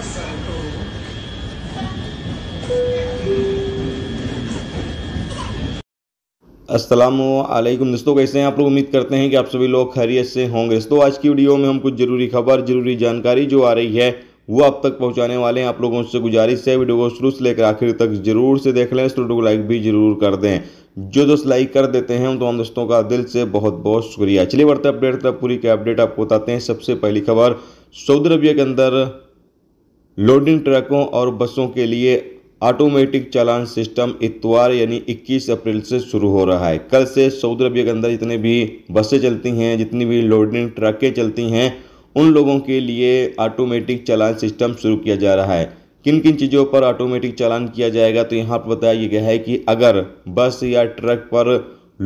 a Aslam दोस्तों कैसे हैं आप लोग उम्मीद करते हैं कि आप सभी लोग खैरियत से होंगे दोस्तों आज की वीडियो में हम कुछ ज़रूरी खबर ज़रूरी जानकारी जो आ रही है वो आप तक पहुंचाने वाले हैं आप लोगों से गुजारिश है वीडियो को शुरू से लेकर आखिर तक जरूर से देख लें वीडियो को लाइक भी जरूर कर दें जो दोस्त लाइक कर देते हैं उन तमाम दोस्तों का दिल से बहुत बहुत शुक्रिया चलिए बढ़ते अपडेट तक पूरी क्या अपडेट आपको बताते हैं सबसे पहली खबर सऊदी अरबिया के अंदर लोडिंग ट्रकों और बसों के लिए ऑटोमेटिक चालान सिस्टम इतवार यानी 21 अप्रैल से शुरू हो रहा है कल से सऊदी अरबिया के अंदर जितने भी बसें चलती हैं जितनी भी लोडिंग ट्रकें चलती हैं उन लोगों के लिए ऑटोमेटिक चालान सिस्टम शुरू किया जा रहा है किन किन चीज़ों पर ऑटोमेटिक चालान किया जाएगा तो यहाँ पर बताया गया है कि अगर बस या ट्रक पर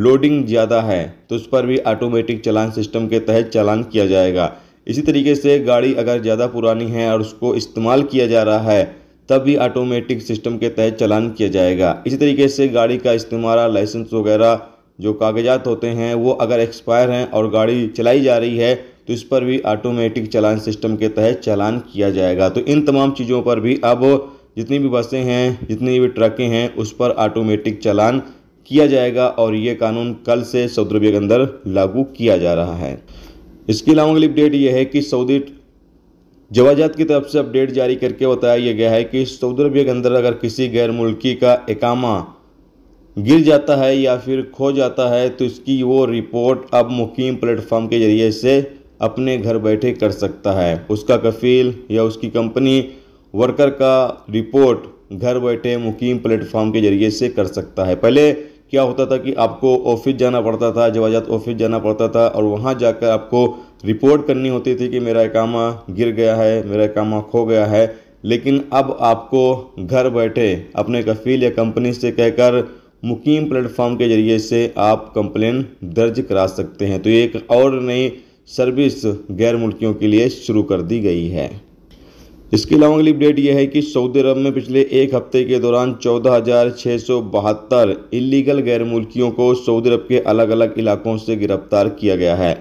लोडिंग ज़्यादा है तो उस पर भी ऑटोमेटिक चालान सिस्टम के तहत चालान किया जाएगा इसी तरीके से गाड़ी अगर ज़्यादा पुरानी है और उसको इस्तेमाल किया जा रहा है तब भी ऑटोमेटिक सिस्टम के तहत चलान किया जाएगा इसी तरीके से गाड़ी का इस्तेमाल लाइसेंस वगैरह जो कागजात होते हैं वो अगर एक्सपायर हैं और गाड़ी चलाई जा रही है तो इस पर भी ऑटोमेटिक चलान सिस्टम के तहत चलान किया जाएगा तो इन तमाम चीज़ों पर भी अब जितनी भी बसें हैं जितनी भी ट्रकें हैं उस पर ऑटोमेटिक चलान किया जाएगा और ये कानून कल से सऊदी अरब के अंदर लागू किया जा रहा है इसके अलावा अगली अपडेट यह है कि सऊदी जवाजात की तरफ से अपडेट जारी करके बताया यह गया है कि सऊदी अरबिया के अंदर अगर किसी गैर मुल्की का एकामा गिर जाता है या फिर खो जाता है तो इसकी वो रिपोर्ट अब मुकीम प्लेटफॉर्म के जरिए से अपने घर बैठे कर सकता है उसका कफील या उसकी कंपनी वर्कर का रिपोर्ट घर बैठे मुकीम प्लेटफॉर्म के जरिए से कर सकता है पहले क्या होता था कि आपको ऑफिस जाना पड़ता था जवाजात ऑफिस जाना पड़ता था और वहाँ जाकर आपको रिपोर्ट करनी होती थी कि मेरा एकामा गिर गया है मेरा एकामा खो गया है लेकिन अब आपको घर बैठे अपने कफील या कंपनी से कहकर मुकीम प्लेटफॉर्म के ज़रिए से आप कंप्लेन दर्ज करा सकते हैं तो ये एक और नई सर्विस गैर मुल्कियों के लिए शुरू कर दी गई है इसके अलावा अगली अपडेट यह है कि सऊदी अरब में पिछले एक हफ्ते के दौरान चौदह हज़ार छः सौ बहत्तर इलीगल गैर मुल्कियों को सऊदी अरब के अलग अलग इलाकों से गिरफ्तार किया गया है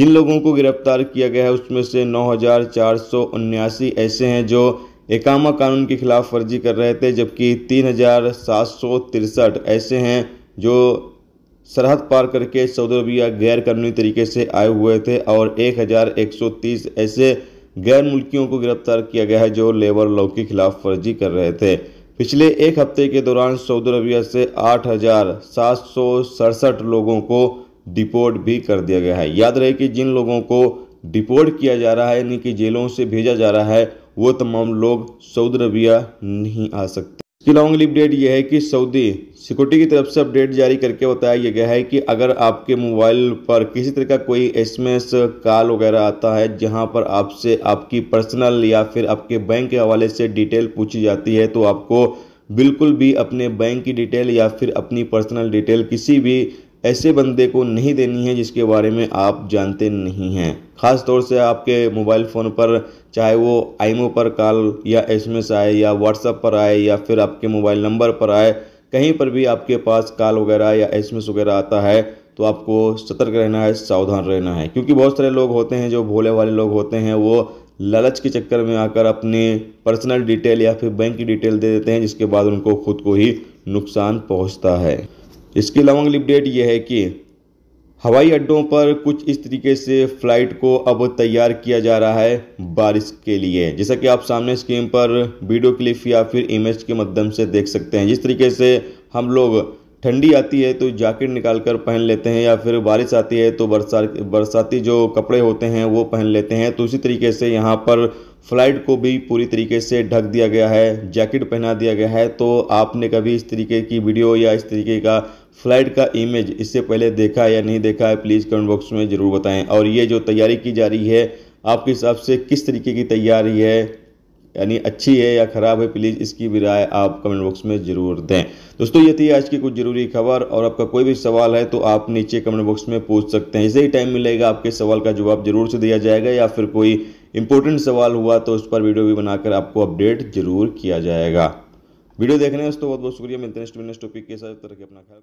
जिन लोगों को गिरफ्तार किया गया है उसमें से नौ हज़ार चार सौ उन्यासी ऐसे हैं जो एकामा कानून के खिलाफ वर्जी कर रहे थे जबकि तीन हज़ार सात सौ तिरसठ ऐसे हैं जो सरहद पार करके सऊदी अरबिया गैर कानूनी तरीके से आए हुए थे और एक हज़ार एक सौ तीस ऐसे गैर मुल्कियों को गिरफ्तार किया गया है जो लेबर लॉ के खिलाफ फर्जी कर रहे थे पिछले एक हफ्ते के दौरान सऊदी अरबिया से आठ लोगों को डिपोर्ट भी कर दिया गया है याद रहे कि जिन लोगों को डिपोर्ट किया जा रहा है यानी कि जेलों से भेजा जा रहा है वो तमाम लोग सऊदी अरबिया नहीं आ सकते इसके लॉन्ग अपडेट ये है कि सऊदी सिक्योरिटी की तरफ से अपडेट जारी करके बताया गया है कि अगर आपके मोबाइल पर किसी तरह का कोई एसएमएस कॉल वगैरह आता है जहां पर आपसे आपकी पर्सनल या फिर आपके बैंक के हवाले से डिटेल पूछी जाती है तो आपको बिल्कुल भी अपने बैंक की डिटेल या फिर अपनी पर्सनल डिटेल किसी भी ऐसे बंदे को नहीं देनी है जिसके बारे में आप जानते नहीं हैं ख़ास तौर से आपके मोबाइल फ़ोन पर चाहे वो आईमो पर कॉल या एसएमएस आए या व्हाट्सएप पर आए या फिर आपके मोबाइल नंबर पर आए कहीं पर भी आपके पास कॉल वगैरह या एसएमएस वगैरह आता है तो आपको सतर्क रहना है सावधान रहना है क्योंकि बहुत सारे लोग होते हैं जो भोले वाले लोग होते हैं वो लालच के चक्कर में आकर अपने पर्सनल डिटेल या फिर बैंक की डिटेल दे देते हैं जिसके बाद उनको खुद को ही नुकसान पहुंचता है इसकी लॉन्ग लिप डेट ये है कि हवाई अड्डों पर कुछ इस तरीके से फ़्लाइट को अब तैयार किया जा रहा है बारिश के लिए जैसा कि आप सामने स्क्रीन पर वीडियो क्लिप या फिर इमेज के माध्यम से देख सकते हैं जिस तरीके से हम लोग ठंडी आती है तो जैकेट निकाल कर पहन लेते हैं या फिर बारिश आती है तो बरसा बरसाती जो कपड़े होते हैं वो पहन लेते हैं तो उसी तरीके से यहाँ पर फ्लाइट को भी पूरी तरीके से ढक दिया गया है जैकेट पहना दिया गया है तो आपने कभी इस तरीके की वीडियो या इस तरीके का फ्लाइट का इमेज इससे पहले देखा या नहीं देखा है प्लीज़ कमेंट बॉक्स में ज़रूर बताएं और ये जो तैयारी की जा रही है आपके हिसाब से किस तरीके की तैयारी है यानी अच्छी है या ख़राब है प्लीज़ इसकी भी राय आप कमेंट बॉक्स में ज़रूर दें दोस्तों ये थी आज की कुछ ज़रूरी खबर और आपका कोई भी सवाल है तो आप नीचे कमेंट बॉक्स में पूछ सकते हैं इसे ही टाइम मिलेगा आपके सवाल का जवाब ज़रूर से दिया जाएगा या फिर कोई इंपॉर्टेंट सवाल हुआ तो उस पर वीडियो भी बनाकर आपको अपडेट जरूर किया जाएगा वीडियो देखने दोस्तों बहुत बहुत शुक्रिया मिलते हैं नेक्स्ट टॉपिक के साथ तरह के अपना ख्याल